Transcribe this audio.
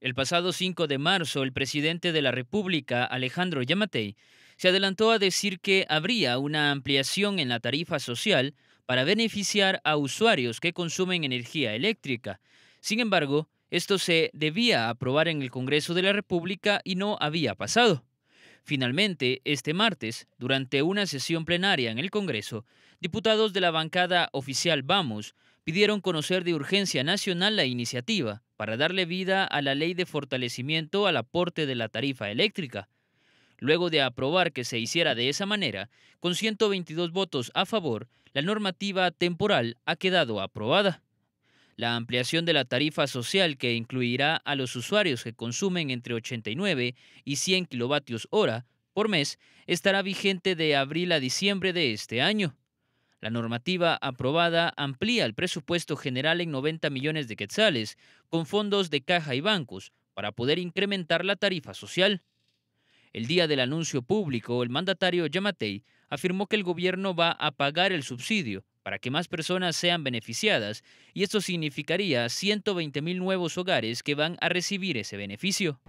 El pasado 5 de marzo, el presidente de la República, Alejandro Yamatei, se adelantó a decir que habría una ampliación en la tarifa social para beneficiar a usuarios que consumen energía eléctrica. Sin embargo, esto se debía aprobar en el Congreso de la República y no había pasado. Finalmente, este martes, durante una sesión plenaria en el Congreso, diputados de la bancada oficial Vamos pidieron conocer de urgencia nacional la iniciativa para darle vida a la ley de fortalecimiento al aporte de la tarifa eléctrica. Luego de aprobar que se hiciera de esa manera, con 122 votos a favor, la normativa temporal ha quedado aprobada. La ampliación de la tarifa social que incluirá a los usuarios que consumen entre 89 y 100 kilovatios hora por mes estará vigente de abril a diciembre de este año. La normativa aprobada amplía el presupuesto general en 90 millones de quetzales, con fondos de caja y bancos, para poder incrementar la tarifa social. El día del anuncio público, el mandatario Yamatei afirmó que el gobierno va a pagar el subsidio para que más personas sean beneficiadas, y esto significaría mil nuevos hogares que van a recibir ese beneficio.